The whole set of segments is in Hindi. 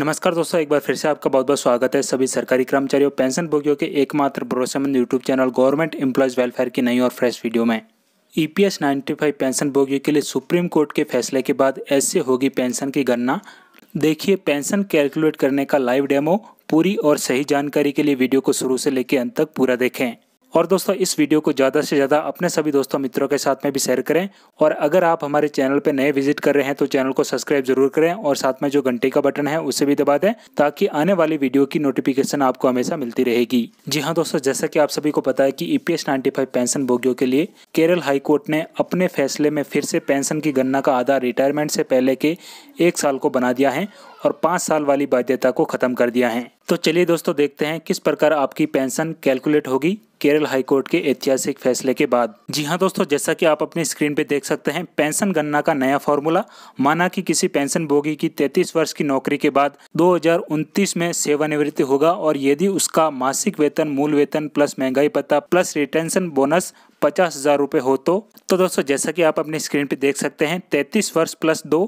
नमस्कार दोस्तों एक बार फिर से आपका बहुत बहुत स्वागत है सभी सरकारी कर्मचारियों पेंशन भोगियों के एकमात्र भरोसेमंद YouTube channel government employees welfare की नई और फ्रेश वीडियो में ईपीएस e 95 पेंशन भोगियों के लिए सुप्रीम कोर्ट के फैसले के बाद ऐसे होगी पेंशन की गणना देखिए पेंशन कैलकुलेट करने का लाइव डेमो पूरी और सही जानकारी के लिए वीडियो को शुरू से लेकर अंत तक पूरा देखें और दोस्तों इस वीडियो को ज़्यादा से ज़्यादा अपने सभी दोस्तों मित्रों के साथ में भी शेयर करें और अगर आप हमारे चैनल पर नए विजिट कर रहे हैं तो चैनल को सब्सक्राइब जरूर करें और साथ में जो घंटे का बटन है उसे भी दबा दें ताकि आने वाली वीडियो की नोटिफिकेशन आपको हमेशा मिलती रहेगी जी हाँ दोस्तों जैसा कि आप सभी को पता है कि ईपीएस पी पेंशन भोगियों के लिए केरल हाईकोर्ट ने अपने फैसले में फिर से पेंशन की गणना का आधार रिटायरमेंट से पहले के एक साल को बना दिया है और पाँच साल वाली बाध्यता को खत्म कर दिया है तो चलिए दोस्तों देखते हैं किस प्रकार आपकी पेंशन कैलकुलेट होगी केरल हाईकोर्ट के ऐतिहासिक फैसले के बाद जी हाँ दोस्तों जैसा कि आप अपनी स्क्रीन पे देख सकते हैं पेंशन गणना का नया फॉर्मूला माना कि किसी पेंशन भोगी की 33 वर्ष की नौकरी के बाद 2029 में सेवानिवृत्ति होगा और यदि उसका मासिक वेतन मूल वेतन प्लस महंगाई पत्ता प्लस रिटेंशन बोनस पचास हजार रूपए हो तो तो दोस्तों जैसा कि आप अपने स्क्रीन पे देख सकते हैं तैतीस वर्ष प्लस दो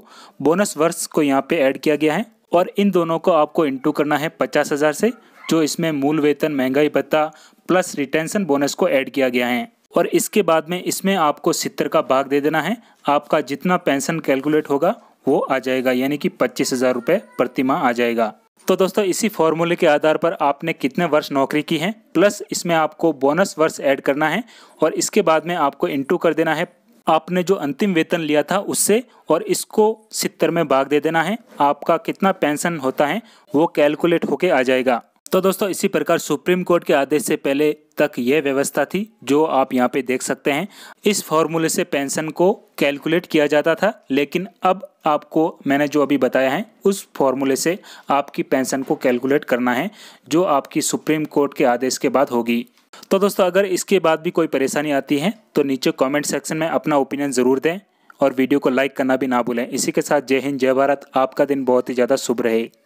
बोनस वर्ष को यहाँ पे ऐड किया गया है और इन दोनों को आपको इंटू करना है पचास हजार से जो इसमें मूल वेतन महंगाई भत्ता प्लस रिटेंशन बोनस को ऐड किया गया है और इसके बाद में इसमें आपको सितर का भाग दे देना है आपका जितना पेंशन कैलकुलेट होगा वो आ जाएगा यानी कि पच्चीस हज़ार रुपये प्रति माह आ जाएगा तो दोस्तों इसी फॉर्मूले के आधार पर आपने कितने वर्ष नौकरी की है प्लस इसमें आपको बोनस वर्ष ऐड करना है और इसके बाद में आपको इंटू कर देना है आपने जो अंतिम वेतन लिया था उससे और इसको सितर में भाग दे देना है आपका कितना पेंशन होता है वो कैलकुलेट होके आ जाएगा तो दोस्तों इसी प्रकार सुप्रीम कोर्ट के आदेश से पहले तक यह व्यवस्था थी जो आप यहाँ पे देख सकते हैं इस फॉर्मूले से पेंशन को कैलकुलेट किया जाता था लेकिन अब आपको मैंने जो अभी बताया है उस फॉर्मूले से आपकी पेंशन को कैलकुलेट करना है जो आपकी सुप्रीम कोर्ट के आदेश के बाद होगी तो दोस्तों अगर इसके बाद भी कोई परेशानी आती है तो नीचे कॉमेंट सेक्शन में अपना ओपिनियन ज़रूर दें और वीडियो को लाइक करना भी ना भूलें इसी के साथ जय हिंद जय भारत आपका दिन बहुत ही ज़्यादा शुभ रहे